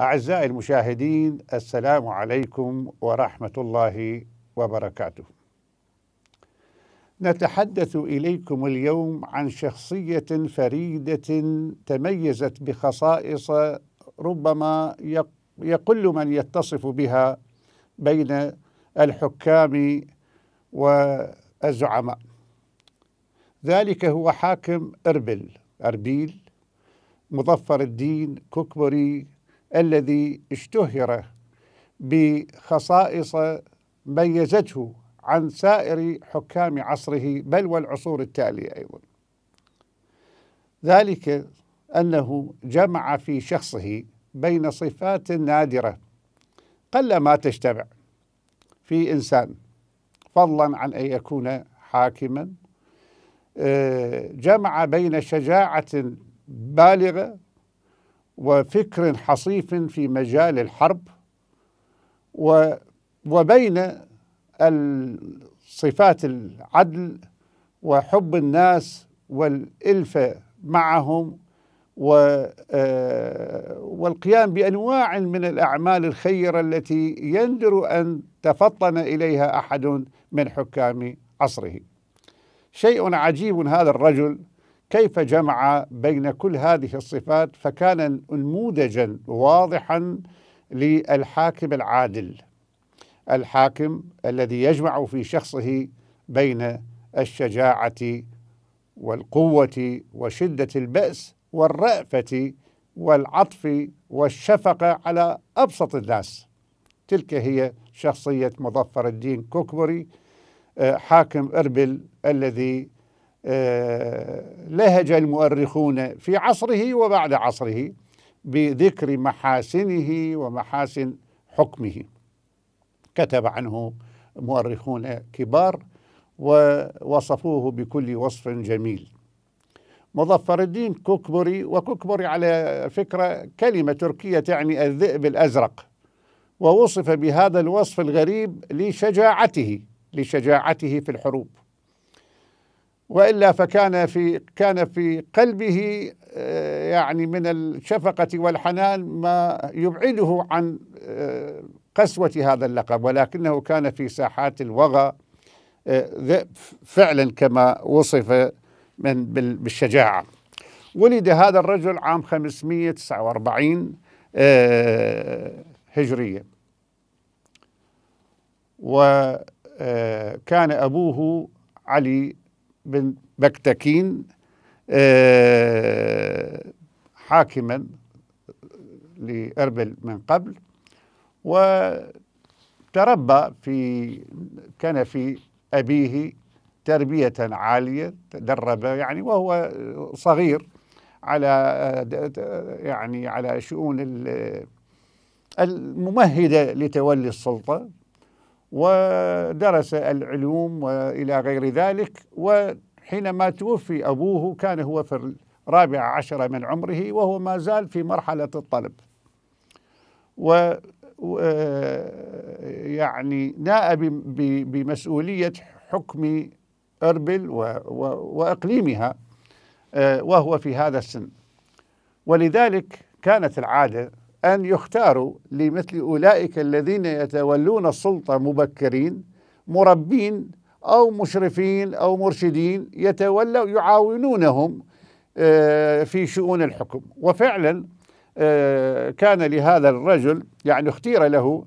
أعزائي المشاهدين السلام عليكم ورحمة الله وبركاته. نتحدث إليكم اليوم عن شخصية فريدة تميزت بخصائص ربما يقل من يتصف بها بين الحكام والزعماء. ذلك هو حاكم اربل اربيل مظفر الدين ككبري الذي اشتهر بخصائص ميزته عن سائر حكام عصره بل والعصور التاليه ايضا. ذلك انه جمع في شخصه بين صفات نادره قل ما تجتمع في انسان فضلا عن ان يكون حاكما آه، جمع بين شجاعه بالغه وفكر حصيف في مجال الحرب وبين صفات العدل وحب الناس والالفه معهم آه، والقيام بانواع من الاعمال الخيره التي يندر ان تفطن اليها احد من حكام عصره. شيء عجيب هذا الرجل كيف جمع بين كل هذه الصفات فكان انموذجا واضحا للحاكم العادل الحاكم الذي يجمع في شخصه بين الشجاعه والقوه وشده الباس والرافه والعطف والشفقه على ابسط الناس تلك هي شخصيه مظفر الدين كوكبري آه، حاكم اربل الذي آه، لهج المؤرخون في عصره وبعد عصره بذكر محاسنه ومحاسن حكمه كتب عنه مؤرخون كبار ووصفوه بكل وصف جميل مظفر الدين ككبري وككبري على فكرة كلمة تركية تعني الذئب الأزرق ووصف بهذا الوصف الغريب لشجاعته لشجاعته في الحروب والا فكان في كان في قلبه آه، يعني من الشفقه والحنان ما يبعده عن آه، قسوه هذا اللقب ولكنه كان في ساحات الوغى آه، فعلا كما وصف من بالشجاعه ولد هذا الرجل عام 549 هجريه وكان ابوه علي بن بكتكين آه، حاكما لأربل من قبل وتربى في كان في أبيه تربية عالية تدرب يعني وهو صغير على يعني على شؤون الممهدة لتولي السلطة ودرس العلوم وإلى غير ذلك وحينما توفي أبوه كان هو في الرابعة عشرة من عمره وهو ما زال في مرحلة الطلب و يعني ناء بمسؤولية حكم أربل وإقليمها آه، وهو في هذا السن ولذلك كانت العادة أن يختاروا لمثل أولئك الذين يتولون السلطة مبكرين مربين أو مشرفين أو مرشدين يتولوا يعاونونهم آه، في شؤون الحكم وفعلا آه، كان لهذا الرجل يعني اختير له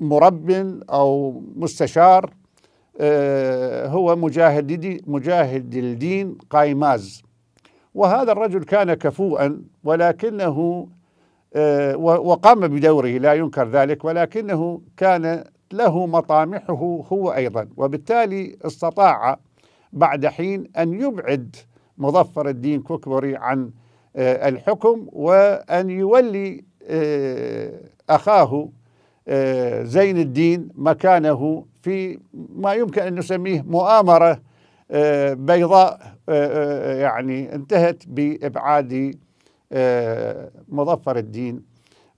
مرب أو مستشار آه، هو مجاهد مجاهد الدين قايماز وهذا الرجل كان كفوءا ولكنه آه، وقام بدوره لا ينكر ذلك ولكنه كان له مطامحه هو ايضا وبالتالي استطاع بعد حين ان يبعد مظفر الدين كوكبري عن آه، الحكم وان يولي آه، اخاه زين الدين مكانه في ما يمكن ان نسميه مؤامره بيضاء يعني انتهت بابعاد آه، مظفر الدين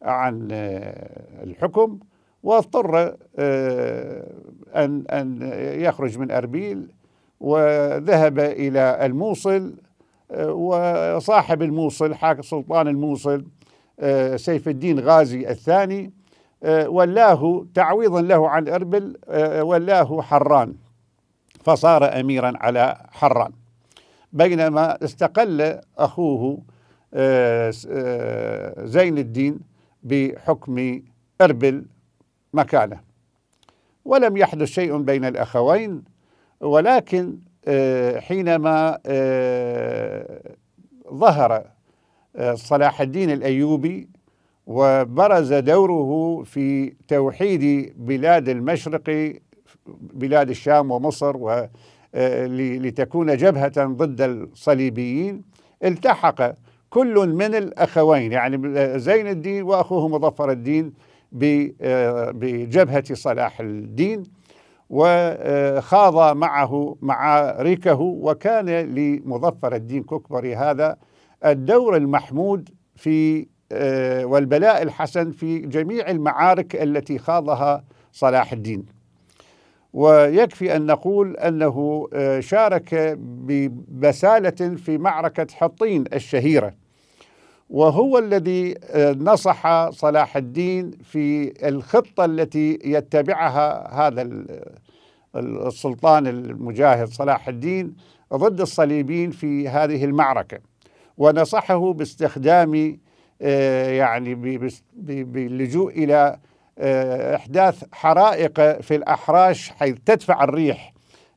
عن آه، الحكم واضطر آه، أن أن يخرج من أربيل وذهب إلى الموصل وصاحب الموصل حاكم سلطان الموصل سيف الدين غازي الثاني ولاه تعويضا له عن أربل ولاه حران فصار أميرا على حران بينما استقل أخوه آه، آه، زين الدين بحكم اربل مكانه ولم يحدث شيء بين الاخوين ولكن آه، حينما ظهر صلاح الدين الايوبي وبرز دوره في توحيد بلاد المشرق بلاد الشام ومصر و لتكون جبهة ضد الصليبيين التحق كل من الأخوين يعني زين الدين وأخوه مظفر الدين آه، بجبهة صلاح الدين وخاض معه معاركه وكان لمظفر الدين ككبري هذا الدور المحمود في آه، والبلاء الحسن في جميع المعارك التي خاضها صلاح الدين ويكفي أن نقول أنه آه، شارك ببسالة في معركة حطين الشهيرة وهو الذي آه، نصح صلاح الدين في الخطة التي يتبعها هذا آه، السلطان المجاهد صلاح الدين ضد الصليبيين في هذه المعركة ونصحه باستخدام يعني باللجوء إلى آه، إحداث حرائق في الأحراش حيث تدفع الريح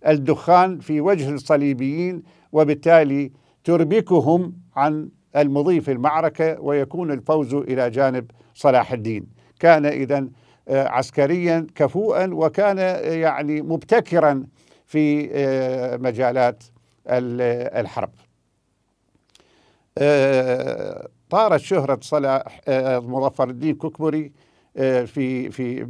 الدخان في وجه الصليبيين وبالتالي تربكهم عن المضي في المعركة ويكون الفوز إلى جانب صلاح الدين كان إذا آه، عسكريا كفوءا وكان آه، يعني مبتكرا في مجالات الحرب طارت شهرة صلاح مظفر الدين ككبري آه، في في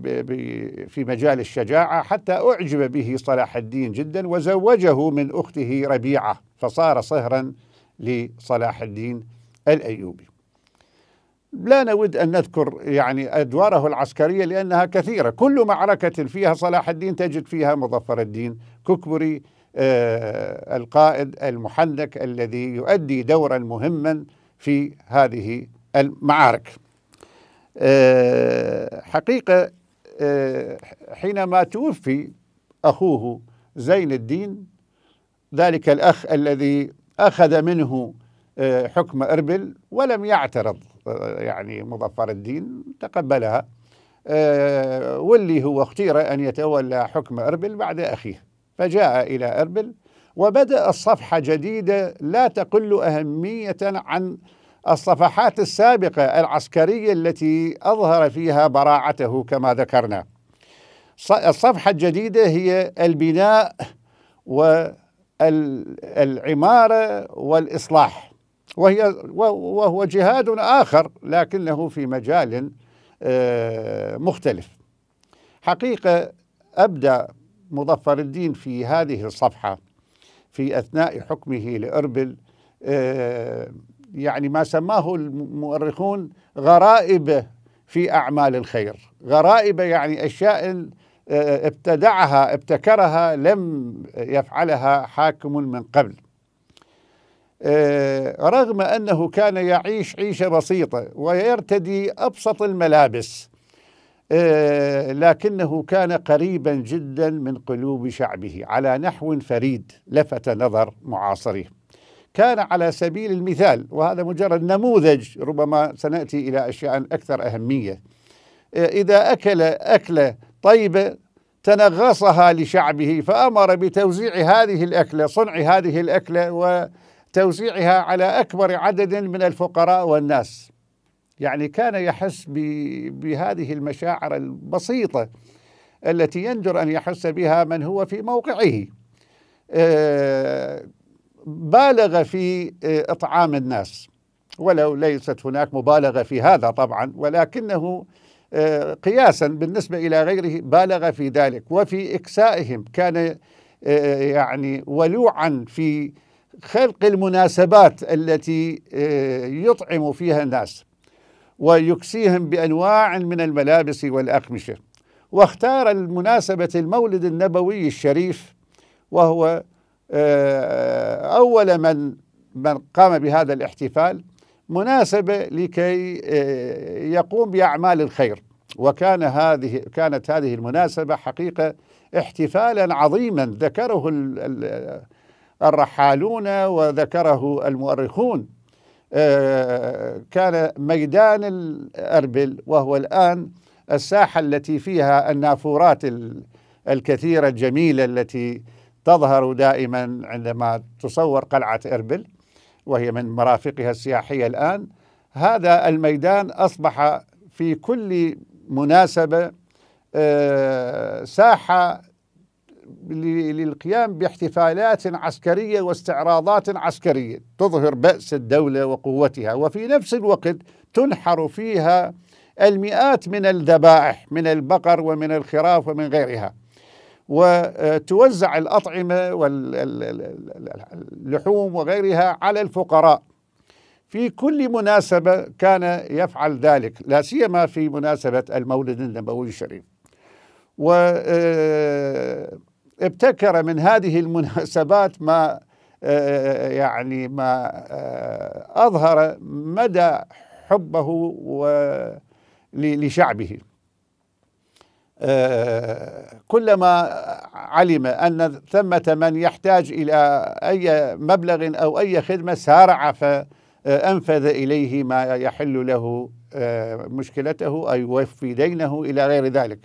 في مجال الشجاعه حتى اعجب به صلاح الدين جدا وزوجه من اخته ربيعه فصار صهرا لصلاح الدين الايوبي. لا نود ان نذكر يعني ادواره العسكريه لانها كثيره، كل معركه فيها صلاح الدين تجد فيها مظفر الدين ككبري آه القائد المحنك الذي يؤدي دورا مهما في هذه المعارك. آه حقيقة آه، حينما توفي أخوه زين الدين ذلك الأخ الذي أخذ منه آه، حكم إربل ولم يعترض آه، يعني مظفر الدين تقبلها واللي هو اختير أن يتولى حكم إربل بعد أخيه فجاء إلى إربل وبدأ الصفحة جديدة لا تقل أهمية عن الصفحات السابقة العسكرية التي أظهر فيها براعته كما ذكرنا الصفحة الجديدة هي البناء والعمارة والإصلاح وهي وهو جهاد آخر لكنه في مجال آه، مختلف حقيقة أبدأ مظفر الدين في هذه الصفحة في أثناء حكمه لأربل آه، يعني ما سماه المؤرخون غرائبه في اعمال الخير، غرائبه يعني اشياء آه، ابتدعها ابتكرها لم يفعلها حاكم من قبل. آه، رغم انه كان يعيش عيشه بسيطه ويرتدي ابسط الملابس آه، لكنه كان قريبا جدا من قلوب شعبه على نحو فريد لفت نظر معاصريه كان على سبيل المثال وهذا مجرد نموذج ربما سناتي الى اشياء اكثر اهميه اذا اكل اكله طيبه تنغصها لشعبه فامر بتوزيع هذه الاكله صنع هذه الاكله وتوزيعها على اكبر عدد من الفقراء والناس يعني كان يحس بهذه المشاعر البسيطه التي يندر ان يحس بها من هو في موقعه آه، بالغ في آه، إطعام الناس ولو ليست هناك مبالغة في هذا طبعا ولكنه آه، قياسا بالنسبة إلى غيره بالغ في ذلك وفي إكسائهم كان آه، يعني ولوعا في خلق المناسبات التي يطعم فيها الناس ويكسيهم بأنواع من الملابس والأقمشة واختار المناسبة المولد النبوي الشريف وهو آه، أول من من قام بهذا الاحتفال مناسبة لكي آه، يقوم بأعمال الخير وكان هذه كانت هذه المناسبة حقيقة احتفالا عظيما ذكره الرحالون وذكره المؤرخون آه، كان ميدان الأربل وهو الآن الساحة التي فيها النافورات الكثيرة الجميلة التي تظهر دائما عندما تصور قلعة إربل وهي من مرافقها السياحية الآن هذا الميدان أصبح في كل مناسبة آه، ساحة للقيام باحتفالات عسكرية واستعراضات عسكرية تظهر بأس الدولة وقوتها وفي نفس الوقت تنحر فيها المئات من الذبائح من البقر ومن الخراف ومن غيرها وتوزع الأطعمة واللحوم وغيرها على الفقراء في كل مناسبة كان يفعل ذلك لا سيما في مناسبة المولد النبوي الشريف وابتكر آه، من هذه المناسبات ما آه، يعني ما آه، أظهر مدى حبه لشعبه آه، كلما علم أن ثمة من يحتاج إلى أي مبلغ أو أي خدمة سارع فأنفذ إليه ما يحل له آه، مشكلته أي يوفي دينه إلى غير ذلك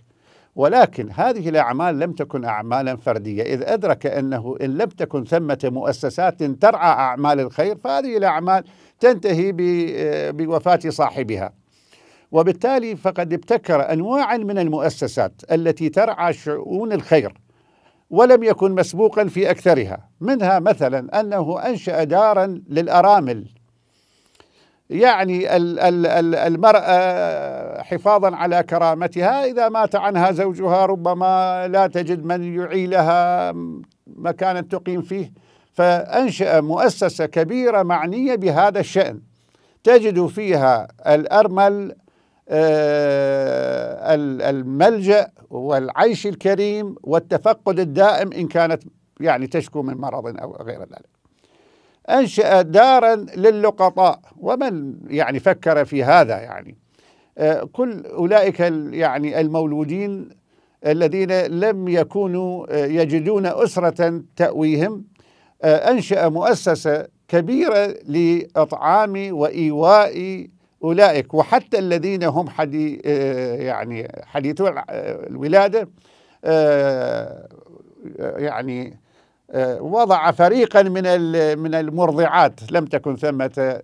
ولكن هذه الأعمال لم تكن أعمالا فردية إذ أدرك أنه إن لم تكن ثمة مؤسسات ترعى أعمال الخير فهذه الأعمال تنتهي آه، بوفاة صاحبها وبالتالي فقد ابتكر انواعا من المؤسسات التي ترعى شؤون الخير ولم يكن مسبوقا في اكثرها منها مثلا انه انشا دارا للارامل يعني المراه حفاظا على كرامتها اذا مات عنها زوجها ربما لا تجد من يعيلها مكانا تقيم فيه فانشا مؤسسه كبيره معنيه بهذا الشان تجد فيها الارمل آه، الملجأ والعيش الكريم والتفقد الدائم إن كانت يعني تشكو من مرض أو غير ذلك أنشأ دارا للقطاء ومن يعني فكر في هذا يعني آه، كل أولئك يعني المولودين الذين لم يكونوا آه، يجدون أسرة تأويهم أنشأ مؤسسة كبيرة لإطعام وإيواء أولئك وحتى الذين هم حدي آه، يعني حديثو آه، الولادة آه، يعني وضع فريقا من من المرضعات لم تكن ثمة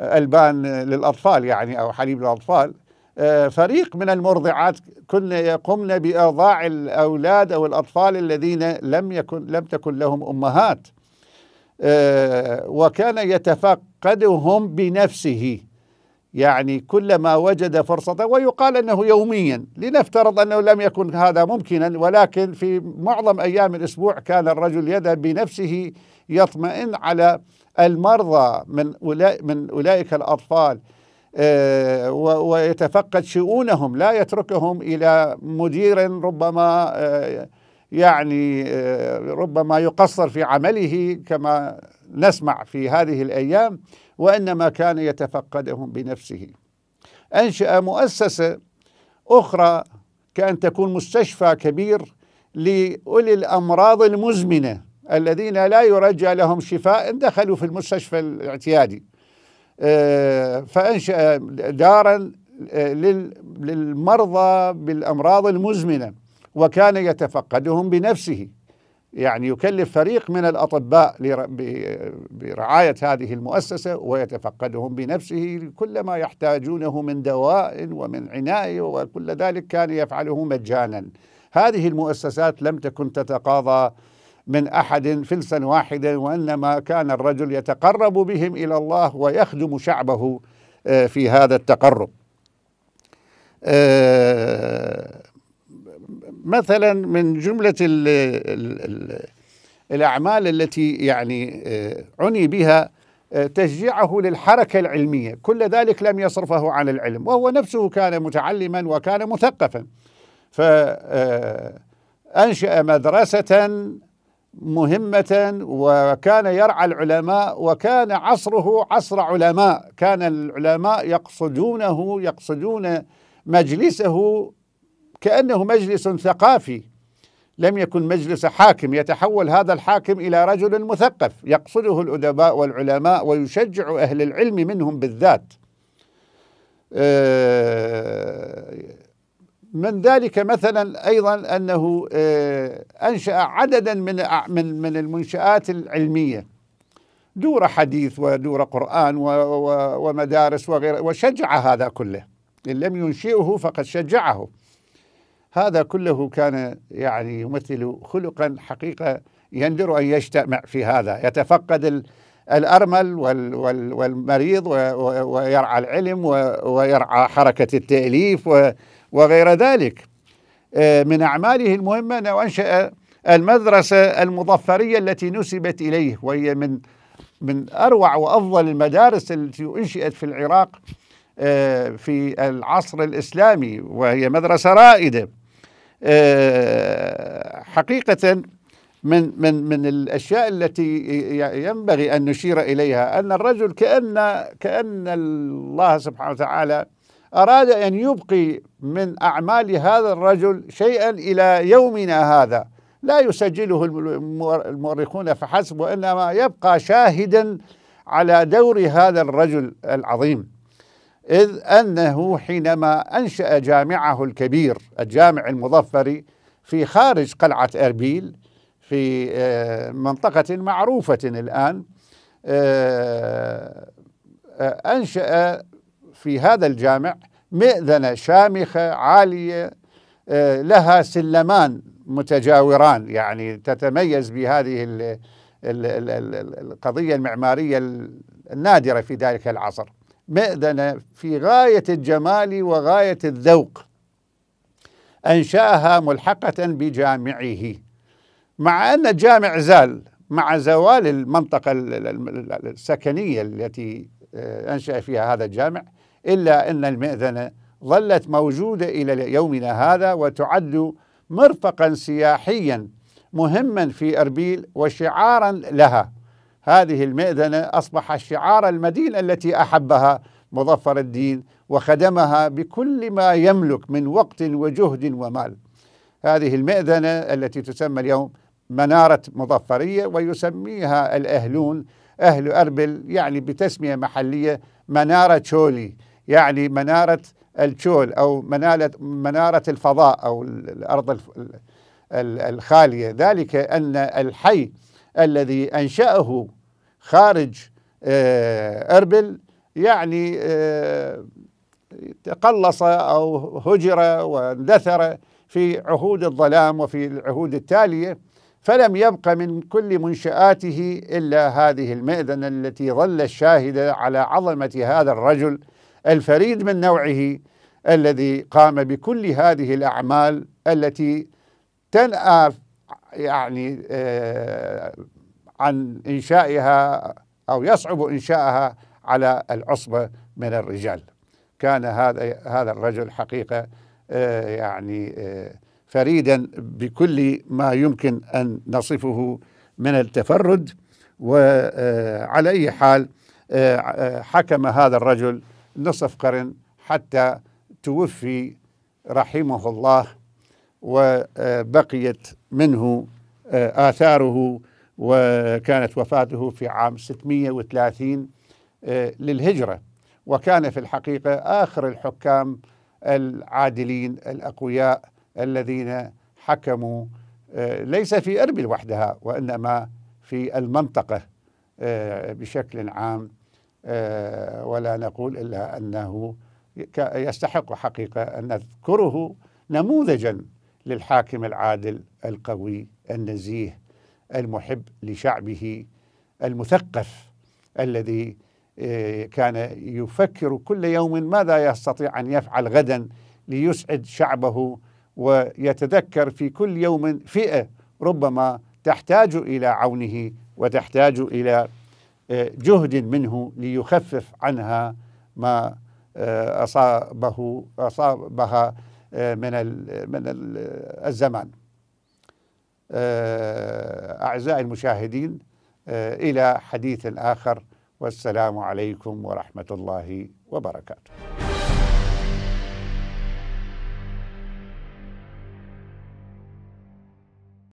ألبان للأطفال يعني أو حليب للأطفال فريق من المرضعات كنا يقمن بإرضاع الأولاد أو الأطفال الذين لم يكن لم تكن لهم أمهات وكان يتفقدهم بنفسه يعني كلما وجد فرصة ويقال أنه يوميا لنفترض أنه لم يكن هذا ممكنا ولكن في معظم أيام الأسبوع كان الرجل يذهب بنفسه يطمئن على المرضى من, أولئك من أولئك الأطفال آه، ويتفقد شؤونهم لا يتركهم إلى مدير ربما آه، يعني آه، ربما يقصر في عمله كما نسمع في هذه الأيام وإنما كان يتفقدهم بنفسه أنشأ مؤسسة أخرى كأن تكون مستشفى كبير لأولي الأمراض المزمنة الذين لا يرجى لهم شفاء دخلوا في المستشفى الاعتيادي آه، فأنشأ دارا آه، للمرضى بالأمراض المزمنة وكان يتفقدهم بنفسه يعني يكلف فريق من الأطباء برعاية هذه المؤسسة ويتفقدهم بنفسه كل ما يحتاجونه من دواء ومن عناية وكل ذلك كان يفعله مجانا هذه المؤسسات لم تكن تتقاضى من أحد فلسا واحدا وإنما كان الرجل يتقرب بهم إلى الله ويخدم شعبه آه، في هذا التقرب آه، مثلا من جملة الـ الـ الأعمال التي يعني آه، عني بها آه، تشجيعه للحركة العلمية كل ذلك لم يصرفه عن العلم وهو نفسه كان متعلما وكان مثقفا فأنشأ آه، مدرسة مهمة وكان يرعى العلماء وكان عصره عصر علماء كان العلماء يقصدونه يقصدون مجلسه كأنه مجلس ثقافي لم يكن مجلس حاكم يتحول هذا الحاكم إلى رجل مثقف يقصده الأدباء والعلماء ويشجع أهل العلم منهم بالذات آه، من ذلك مثلا أيضا أنه آه، أنشأ عددا من من من المنشآت العلمية دور حديث ودور قرآن ومدارس وغيره وشجع هذا كله إن لم ينشئه فقد شجعه هذا كله كان يعني يمثل خلقا حقيقه يندر ان يجتمع في هذا يتفقد الارمل والمريض ويرعى العلم ويرعى حركه التاليف وغير ذلك آه، من اعماله المهمه انه انشا المدرسه المظفريه التي نسبت اليه وهي من من اروع وافضل المدارس التي انشئت في العراق آه، في العصر الاسلامي وهي مدرسه رائده آه، حقيقة من من من الاشياء التي ينبغي ان نشير اليها ان الرجل كان كان الله سبحانه وتعالى اراد ان يبقي من اعمال هذا الرجل شيئا الى يومنا هذا لا يسجله المؤرخون فحسب وانما يبقى شاهدا على دور هذا الرجل العظيم إذ أنه حينما أنشأ جامعه الكبير الجامع المظفري في خارج قلعة أربيل في آه، منطقة معروفة الآن آه، أنشأ في هذا الجامع مئذنة شامخة عالية آه، لها سلمان متجاوران يعني تتميز بهذه القضية المعمارية النادرة في ذلك العصر مئذنة في غاية الجمال وغاية الذوق أنشأها ملحقة بجامعه مع أن الجامع زال مع زوال المنطقة السكنية التي آه، أنشأ فيها هذا الجامع إلا أن المئذنة ظلت موجودة إلى يومنا هذا وتعد مرفقا سياحيا مهما في أربيل وشعارا لها هذه المئذنة أصبح شعار المدينة التي أحبها مظفر الدين وخدمها بكل ما يملك من وقت وجهد ومال هذه المئذنة التي تسمى اليوم منارة مظفرية ويسميها الأهلون أهل أربل يعني بتسمية محلية منارة تشولي يعني منارة التشول أو منارة الفضاء أو الأرض الخالية ذلك أن الحي الذي أنشأه خارج آه، أربل يعني تقلص آه، أو هجر واندثر في عهود الظلام وفي العهود التالية فلم يبق من كل منشآته إلا هذه المئذنة التي ظل الشاهدة على عظمة هذا الرجل الفريد من نوعه الذي قام بكل هذه الأعمال التي تنأى يعني آه، عن إنشائها أو يصعب إنشائها على العصبة من الرجال كان هذا هذا الرجل حقيقة آه، يعني آه، فريدا بكل ما يمكن أن نصفه من التفرد وعلى آه، أي حال حكم هذا الرجل نصف قرن حتى توفي رحمه الله وبقيت منه آثاره وكانت وفاته في عام 630 آه، للهجرة وكان في الحقيقة آخر الحكام العادلين الأقوياء الذين حكموا آه، ليس في أربل وحدها وإنما في المنطقة آه، بشكل عام ولا نقول إلا أنه يستحق حقيقة أن نذكره نموذجا للحاكم العادل القوي النزيه المحب لشعبه المثقف الذي آه، كان يفكر كل يوم ماذا يستطيع ان يفعل غدا ليسعد شعبه ويتذكر في كل يوم فئه ربما تحتاج الى عونه وتحتاج الى آه، جهد منه ليخفف عنها ما آه، اصابه اصابها من من الزمان آه، أعزائي المشاهدين آه، إلى حديث آخر والسلام عليكم ورحمة الله وبركاته